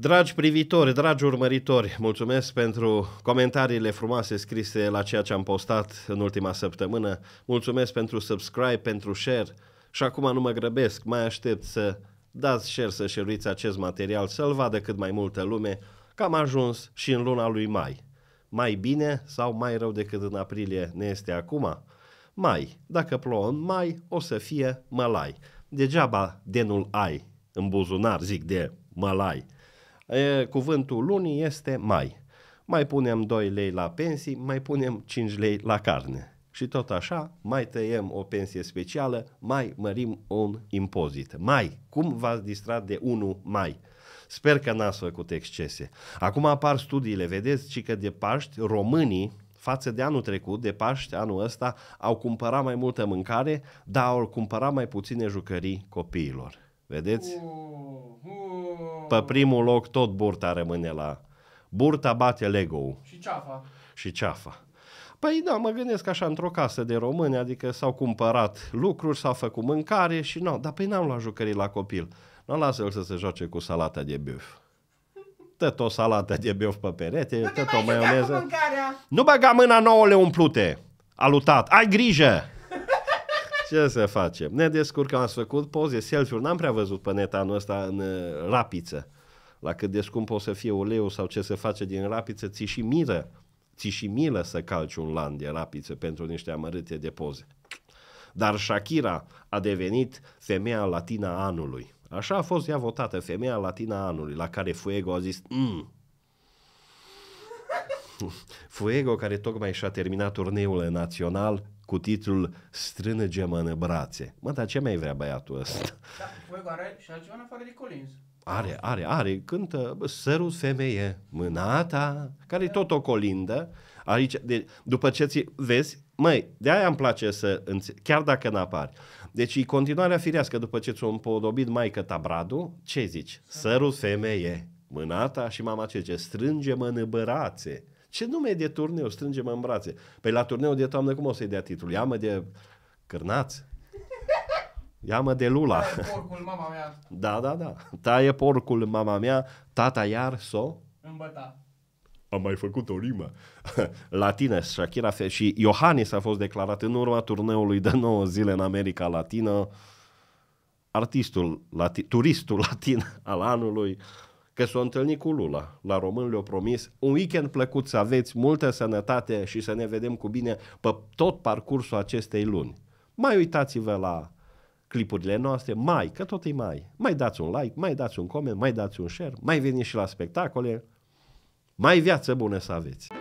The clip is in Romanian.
Dragi privitori, dragi urmăritori, mulțumesc pentru comentariile frumoase scrise la ceea ce am postat în ultima săptămână. Mulțumesc pentru subscribe, pentru share și acum nu mă grăbesc, mai aștept să dați share să șeruiți acest material, să-l vadă cât mai multă lume, că am ajuns și în luna lui mai. Mai bine sau mai rău decât în aprilie ne este acum? Mai. Dacă plouă în mai, o să fie mălai. Degeaba denul ai în buzunar, zic de mălai cuvântul lunii este mai. Mai punem 2 lei la pensii, mai punem 5 lei la carne. Și tot așa, mai tăiem o pensie specială, mai mărim un impozit. Mai, cum v-ați distrat de 1 mai? Sper că n-ați făcut excese. Acum apar studiile, vedeți, ci că de Paști românii față de anul trecut, de Paști, anul ăsta, au cumpărat mai multă mâncare, dar au cumpărat mai puține jucării copiilor. Vedeți? Pe primul loc tot burta rămâne la... Burta bate lego Și ceafa. Și ceafa. Păi da, mă gândesc așa, într-o casă de români, adică s-au cumpărat lucruri, s-au făcut mâncare și nu, dar păi n-am luat jucării la copil. Nu lasă-l să se joace cu salata de bif tot o salată de biof pe perete, tot o maioneză. Nu băga mâna nouă le umplute. Alutat. Ai grijă! Ce să facem? Ne descurcăm, am făcut poze, selfie-uri, n-am prea văzut pe neta anul ăsta în uh, rapiță. La cât de scump o să fie uleiul sau ce se face din rapiță, ți și miră, ți și milă să calci un lan de rapiță pentru niște amărâte de poze. Dar Shakira a devenit femeia latina anului. Așa a fost ea votată, femeia latina anului, la care Fuego a zis, mm. Fuego, care tocmai și-a terminat turneul național, cu titlul Strângem în brațe. Mă, dar ce mai vrea băiatul ăsta? Da, voi are și altceva în afară de Collins. Are, are, are, cântă Sărut femeie, mâna ta, care e tot o colindă. Aici, de, după ce ți vezi, măi, de-aia îmi place să înțe- chiar dacă n apari Deci e continuarea firească după ce ți-o împodobit maică Tabradu, ce zici? Da. Sărut femeie, mâna ta și mama ce ce, strânge-mă în brațe. Ce nume de turneu? Strângem în brațe. Păi la turneu de toamnă cum o să-i dea titlul? Ia-mă de cârnați? Ia-mă de lula. Taie porcul, mama mea. Da, da, da. Taie porcul, mama mea, tata iar so. Îmbăta. Am mai făcut o rimă. La Shakira Fe- și Iohannis a fost declarat în urma turneului de 9 zile în America Latină artistul, lati- turistul latin al anului că s-a întâlnit cu Lula. La român le-a promis un weekend plăcut să aveți, multă sănătate și să ne vedem cu bine pe tot parcursul acestei luni. Mai uitați-vă la clipurile noastre, mai, că tot e mai. Mai dați un like, mai dați un coment, mai dați un share, mai veniți și la spectacole. Mai viață bună să aveți!